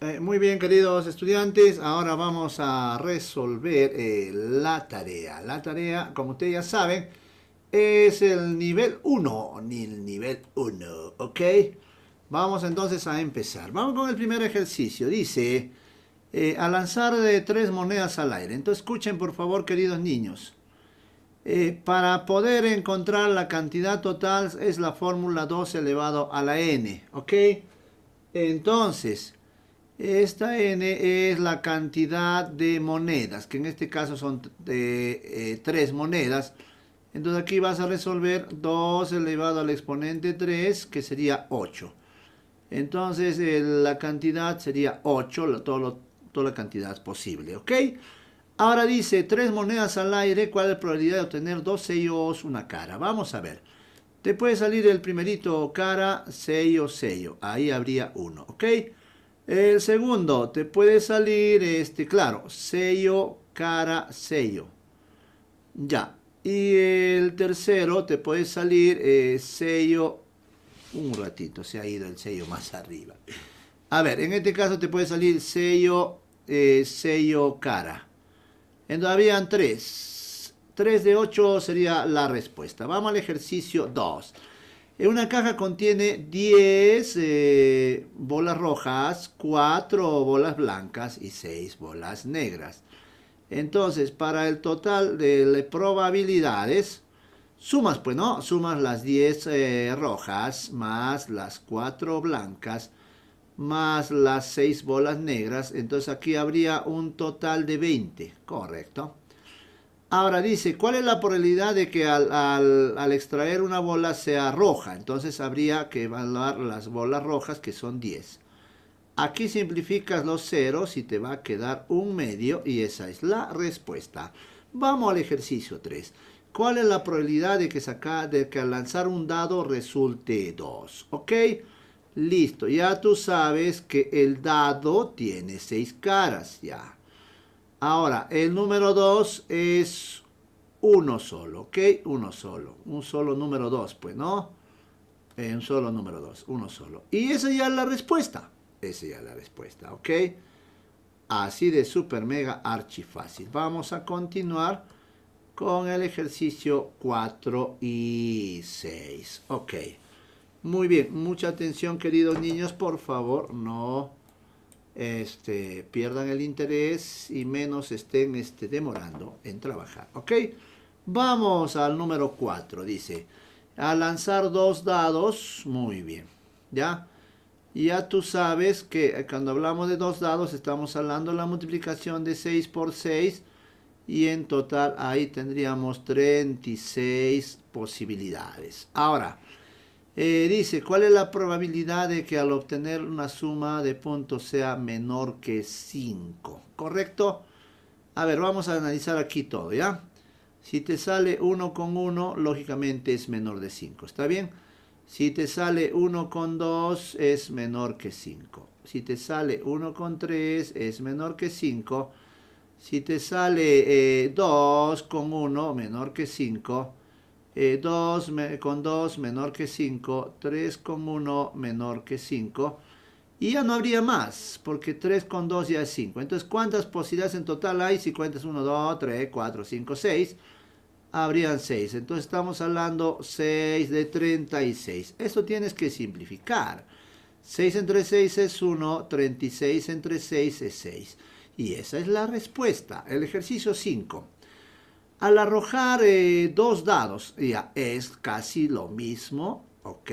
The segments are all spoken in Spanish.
Eh, muy bien, queridos estudiantes, ahora vamos a resolver eh, la tarea. La tarea, como ustedes ya saben, es el nivel 1, Ni el nivel 1, ¿ok? Vamos entonces a empezar. Vamos con el primer ejercicio. Dice, eh, a lanzar de tres monedas al aire. Entonces, escuchen, por favor, queridos niños. para poder encontrar la cantidad total es la fórmula 2 elevado a la n, ¿ok? Entonces, esta N es la cantidad de monedas, que en este caso son de, eh, eh, tres monedas. Entonces aquí vas a resolver 2 elevado al exponente 3, que sería 8. Entonces eh, la cantidad sería 8, toda la cantidad posible, ¿ok? Ahora dice, tres monedas al aire, ¿cuál es la probabilidad de obtener dos sellos, una cara? Vamos a ver. Te puede salir el primerito cara, sello, sello. Ahí habría uno, ¿ok? El segundo, te puede salir, este, claro, sello, cara, sello. Ya. Y el tercero, te puede salir eh, sello, un ratito, se ha ido el sello más arriba. A ver, en este caso te puede salir sello, eh, sello, cara. Entonces habían tres. 3 de 8 sería la respuesta. Vamos al ejercicio 2. Una caja contiene 10 eh, bolas rojas, 4 bolas blancas y 6 bolas negras. Entonces, para el total de probabilidades, sumas, pues, ¿no? Sumas las 10 eh, rojas más las 4 blancas más las 6 bolas negras. Entonces, aquí habría un total de 20, ¿correcto? Ahora dice, ¿cuál es la probabilidad de que al, extraer una bola sea roja? Entonces habría que evaluar las bolas rojas, que son 10. Aquí simplificas los ceros y te va a quedar un medio y esa es la respuesta. Vamos al ejercicio 3. ¿Cuál es la probabilidad de que, de que al lanzar un dado resulte 2? ¿Ok? Listo, ya tú sabes que el dado tiene 6 caras, ya. Ahora, el número 2 es uno solo, ¿ok? Uno solo, un solo número 2, pues, ¿no? Eh, un solo número 2, uno solo. Y esa ya es la respuesta, esa ya es la respuesta, ¿ok? Así de super mega archi fácil. Vamos a continuar con el ejercicio 4 y 6, ok. Muy bien, mucha atención queridos niños, por favor, no este, pierdan el interés y menos estén este, demorando en trabajar. ¿Ok? Vamos al número 4, dice. A lanzar dos dados, muy bien. ¿Ya? Ya tú sabes que eh, cuando hablamos de dos dados estamos hablando de la multiplicación de 6 por 6 y en total ahí tendríamos 36 posibilidades. Ahora, eh, dice, ¿cuál es la probabilidad de que al obtener una suma de puntos sea menor que 5? ¿Correcto? A ver, vamos a analizar aquí todo, ¿ya? Si te sale 1 con 1, lógicamente es menor de 5, ¿está bien? Si te sale 1 con 2, es menor que 5. Si te sale 1 con 3, es menor que 5. Si te sale 2 eh, con 1, menor que 5. 2 eh, con 2 menor que 5, 3 con 1 menor que 5. Y ya no habría más, porque 3 con 2 ya es 5. Entonces, ¿cuántas posibilidades en total hay? Si cuentas 1, 2, 3, 4, 5, 6, habrían 6. Entonces, estamos hablando 6 de 36. Esto tienes que simplificar. 6 entre 6 es 1, 36 entre 6 es 6. Y esa es la respuesta, el ejercicio 5. Al arrojar eh, dos dados, ya es casi lo mismo, ¿ok?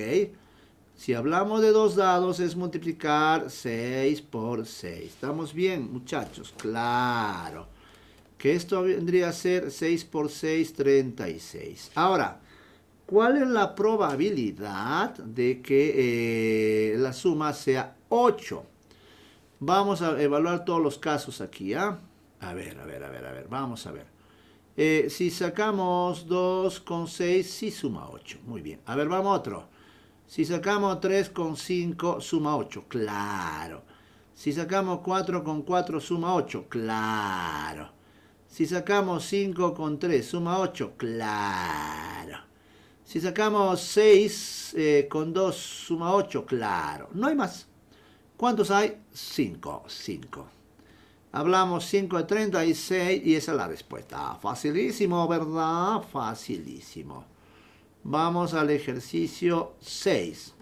Si hablamos de dos dados, es multiplicar 6 por 6. ¿Estamos bien, muchachos? Claro. Que esto vendría a ser 6 por 6, 36. Ahora, ¿cuál es la probabilidad de que eh, la suma sea 8? Vamos a evaluar todos los casos aquí, ¿ah? A ver, a ver, a ver, a ver. Vamos a ver. Eh, si sacamos 2 con 6, sí suma 8. Muy bien. A ver, vamos a otro. Si sacamos 3 con 5, suma 8. Claro. Si sacamos 4 con 4, suma 8. Claro. Si sacamos 5 con 3, suma 8. Claro. Si sacamos 6 eh, con 2, suma 8. Claro. No hay más. ¿Cuántos hay? 5. 5. Hablamos 5 36 y esa es la respuesta. Ah, facilísimo, ¿verdad? Facilísimo. Vamos al ejercicio 6.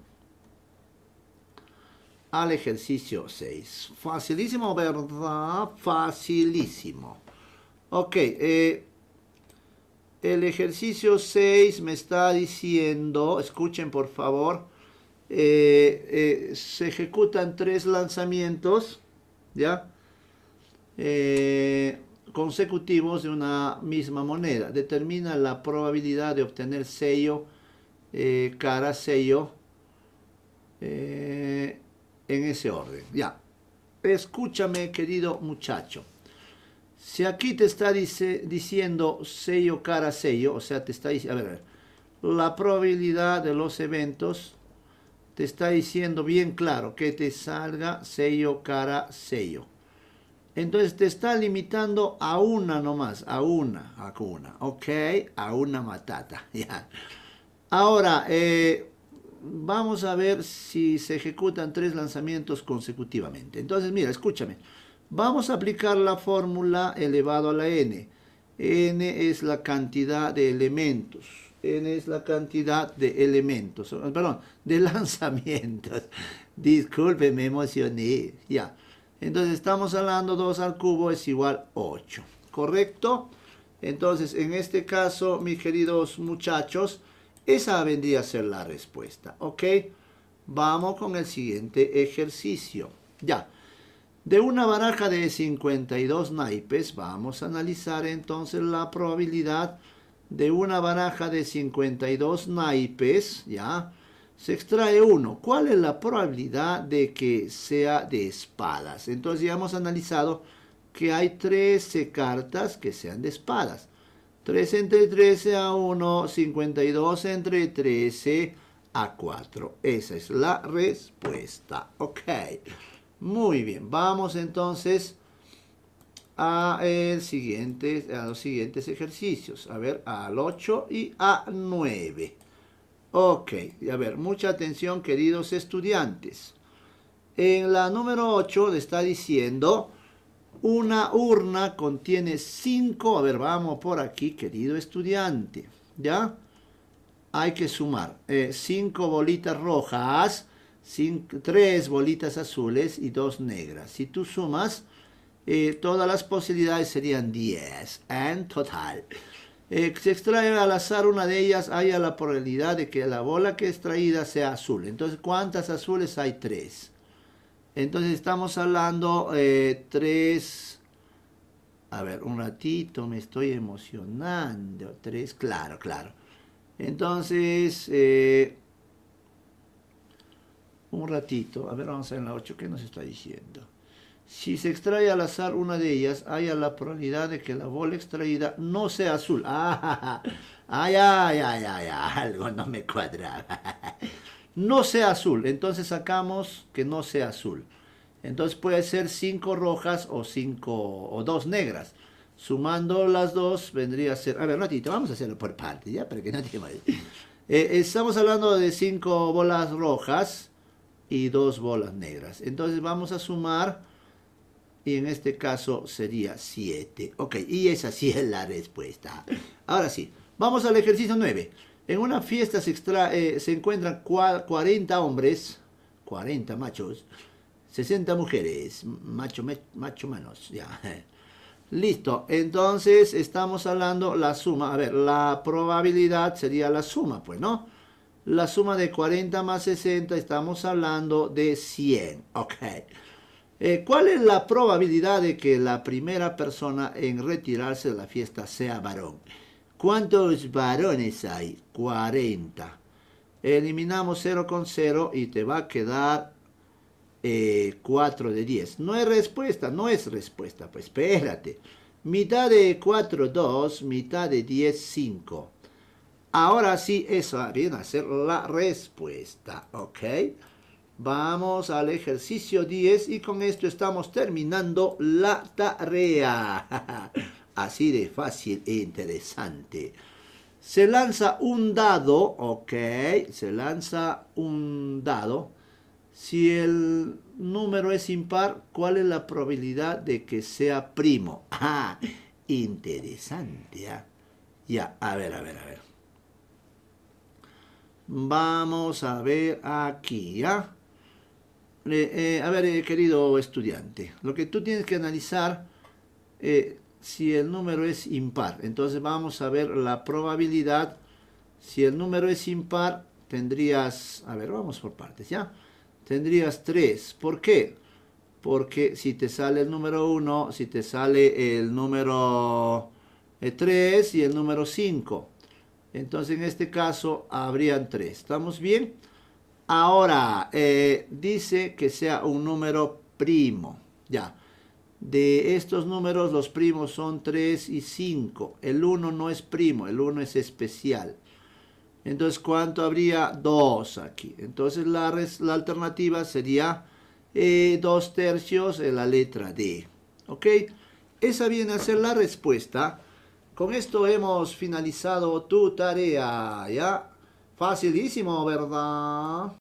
Al ejercicio 6. Facilísimo, ¿verdad? Facilísimo. Ok, eh, el ejercicio 6 me está diciendo, escuchen por favor, eh, eh, se ejecutan tres lanzamientos, ¿ya? Eh, consecutivos de una misma moneda. Determina la probabilidad de obtener sello, eh, cara, sello eh, en ese orden. Ya, escúchame querido muchacho. Si aquí te está diciendo sello, cara, sello, o sea, te está diciendo, a ver, la probabilidad de los eventos te está diciendo bien claro que te salga sello, cara, sello. Entonces te está limitando a una nomás, a una a una, ¿ok? A una matata, ya. Ahora, eh, vamos a ver si se ejecutan tres lanzamientos consecutivamente. Entonces, mira, escúchame. Vamos a aplicar la fórmula elevado a la n. n es la cantidad de elementos. n es la cantidad de elementos, perdón, de lanzamientos. Disculpe, me emocioné. Ya. Entonces estamos hablando 2 al cubo es igual 8, ¿correcto? Entonces en este caso, mis queridos muchachos, esa vendría a ser la respuesta, ¿ok? Vamos con el siguiente ejercicio. Ya, de una baraja de 52 naipes, vamos a analizar entonces la probabilidad de una baraja de 52 naipes, ¿ya? se extrae 1. ¿Cuál es la probabilidad de que sea de espadas? Entonces ya hemos analizado que hay 13 cartas que sean de espadas. 3 entre 13 a 1, 52 entre 13 a 4. Esa es la respuesta. Ok. Muy bien. Vamos entonces a, el eh, siguiente, a los siguientes ejercicios. A ver, al 8 y a 9. Ok, a ver, mucha atención queridos estudiantes. En la número 8 le está diciendo, una urna contiene 5, a ver, vamos por aquí, querido estudiante, ¿ya? Hay que sumar 5 eh, bolitas rojas, 3 bolitas azules y 2 negras. Si tú sumas, eh, todas las posibilidades serían 10 en total. Eh, se extrae al azar una de ellas, haya la probabilidad de que la bola que es traída sea azul. Entonces, ¿cuántas azules hay? Tres. Entonces, estamos hablando eh, tres... A ver, un ratito, me estoy emocionando. Tres, claro, claro. Entonces, eh, un ratito. A ver, vamos a ver en la 8, ¿qué nos está diciendo? Si se extrae al azar una de ellas, haya la probabilidad de que la bola extraída no sea azul. ay, ay, ay, ay, algo no me cuadra. No sea azul, entonces sacamos que no sea azul. Entonces puede ser cinco rojas o cinco o dos negras. Sumando las dos vendría a ser... A ver, ratito, vamos a hacerlo por parte, ¿ya? Para que no te eh, eh, estamos hablando de cinco bolas rojas y dos bolas negras. Entonces vamos a sumar y en este caso sería 7. Ok, y esa sí es la respuesta. Ahora sí, vamos al ejercicio 9. En una fiesta se, eh, encuentran 40 hombres, 40 machos, 60 mujeres, macho, macho menos, ya. Listo, entonces estamos hablando la suma, a ver, la probabilidad sería la suma, pues, ¿no? La suma de 40 más 60, estamos hablando de 100, ok. Eh, ¿Cuál es la probabilidad de que la primera persona en retirarse de la fiesta sea varón? ¿Cuántos varones hay? 40. Eliminamos 0 con 0 y te va a quedar 4 eh, de 10. No es respuesta, no es respuesta. Pues espérate. Mitad de 4, 2. Mitad de 10, 5. Ahora sí, eso viene a ser la respuesta. ¿Ok? Vamos al ejercicio 10 y con esto estamos terminando la tarea. Así de fácil e interesante. Se lanza un dado, ok, se lanza un dado. Si el número es impar, ¿cuál es la probabilidad de que sea primo? Ah, interesante. ¿ah? Ya, a ver, a ver, a ver. Vamos a ver aquí, ¿ya? ¿ah? Eh, eh, a ver, eh, querido estudiante, lo que tú tienes que analizar si el número es impar. Entonces vamos a ver la probabilidad. Si el número es impar, tendrías, a ver, vamos por partes, ¿ya? Tendrías 3. ¿Por qué? Porque si te sale el número 1, si te sale el número 3 y el número 5. Entonces en este caso habrían 3. ¿Estamos bien? Ahora, eh, dice que sea un número primo. Ya. De estos números, los primos son 3 y 5. El 1 no es primo, el 1 es especial. Entonces, ¿cuánto habría? 2 aquí. Entonces, la, alternativa sería 2 eh, tercios en la letra D. ¿Ok? Esa viene a ser la respuesta. Con esto hemos finalizado tu tarea, ¿ya? Facilísimo, ¿verdad?